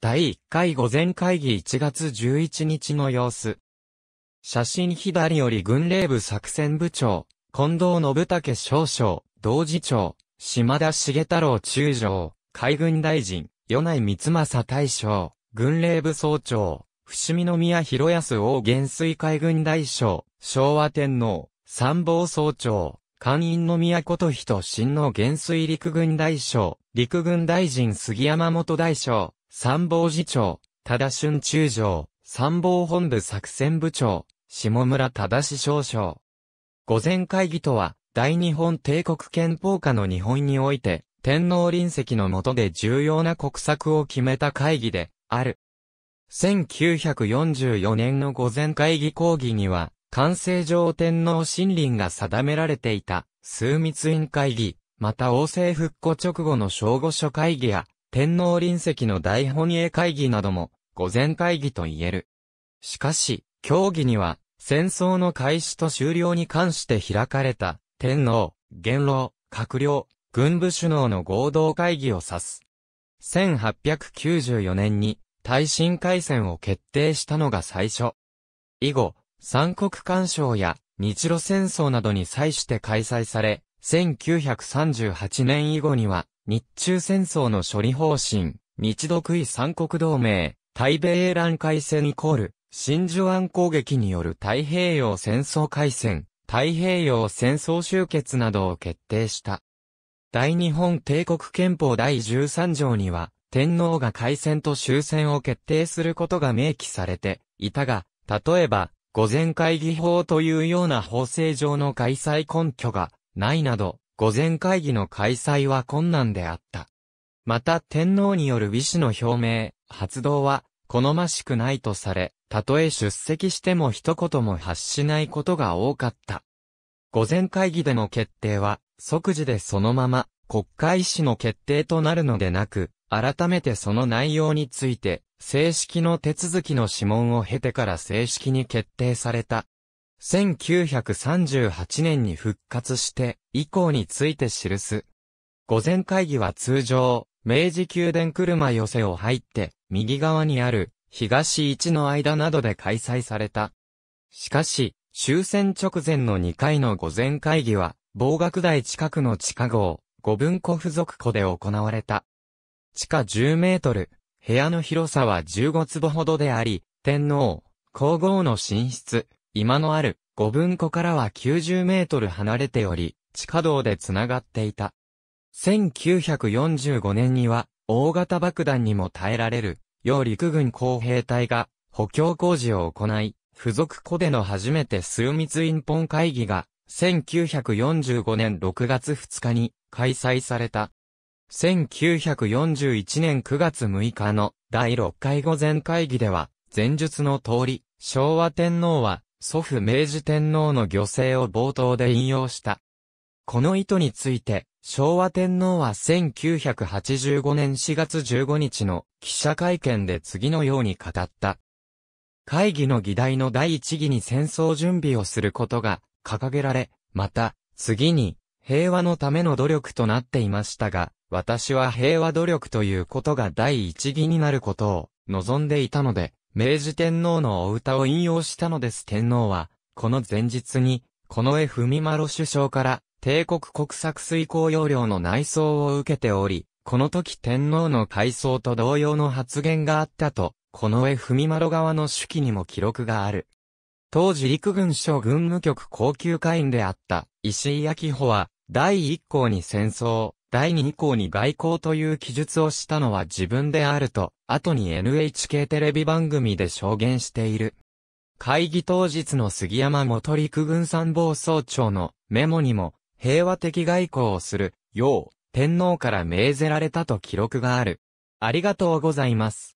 第1回午前会議1月11日の様子。写真左より軍令部作戦部長、近藤信武少将、同次長、島田重太郎中将、海軍大臣、米内光政大将、軍令部総長、伏見宮博康王元帥海軍大将、昭和天皇、参謀総長、官員の宮琴人新王元帥陸軍大将、陸軍大臣杉山元大将、参謀次長、忠春中将、参謀本部作戦部長、下村忠少将。御前会議とは、大日本帝国憲法下の日本において、天皇臨席の下で重要な国策を決めた会議で、ある。1944年の御前会議講義には、完成上天皇森林が定められていた、枢密院会議、また王政復古直後の正午書会議や、天皇臨席の大本営会議なども、午前会議と言える。しかし、協議には、戦争の開始と終了に関して開かれた、天皇、元老、閣僚、軍部首脳の合同会議を指す。1894年に、耐震改戦を決定したのが最初。以後、三国干渉や日露戦争などに際して開催され、1938年以後には日中戦争の処理方針、日独位三国同盟、対米英蘭海戦イコール、真珠湾攻撃による太平洋戦争開戦、太平洋戦争終結などを決定した。大日本帝国憲法第13条には、天皇が開戦と終戦を決定することが明記されていたが、例えば、御前会議法というような法制上の開催根拠がないなど、御前会議の開催は困難であった。また天皇による美子の表明、発動は、好ましくないとされ、たとえ出席しても一言も発しないことが多かった。御前会議での決定は、即時でそのまま、国会史の決定となるのでなく、改めてその内容について、正式の手続きの諮問を経てから正式に決定された1938年に復活して以降について記す。午前会議は通常、明治宮殿車寄せを入って、右側にある東一の間などで開催された。しかし、終戦直前の2回の午前会議は、防学台近くの地下号、五分湖付属湖で行われた。地下10メートル、部屋の広さは15坪ほどであり、天皇、皇后の寝室、今のある、五分湖からは90メートル離れており、地下道でつながっていた。1945年には、大型爆弾にも耐えられる、洋陸軍工兵隊が、補強工事を行い、付属庫での初めて数密院本会議が、1945年6月2日に開催された。1941年9月6日の第6回御前会議では、前述の通り、昭和天皇は祖父明治天皇の御政を冒頭で引用した。この意図について、昭和天皇は1985年4月15日の記者会見で次のように語った。会議の議題の第一義に戦争準備をすることが掲げられ、また、次に、平和のための努力となっていましたが、私は平和努力ということが第一義になることを望んでいたので、明治天皇のお歌を引用したのです。天皇は、この前日に、この江文丸首相から、帝国国策遂行要領の内装を受けており、この時天皇の改装と同様の発言があったと、この江文丸側の手記にも記録がある。当時陸軍省軍務局高級会員であった石井明穂は、第一項に戦争、第2項に外交という記述をしたのは自分であると、後に NHK テレビ番組で証言している。会議当日の杉山元陸軍参謀総長のメモにも、平和的外交をする、よう、天皇から命ぜられたと記録がある。ありがとうございます。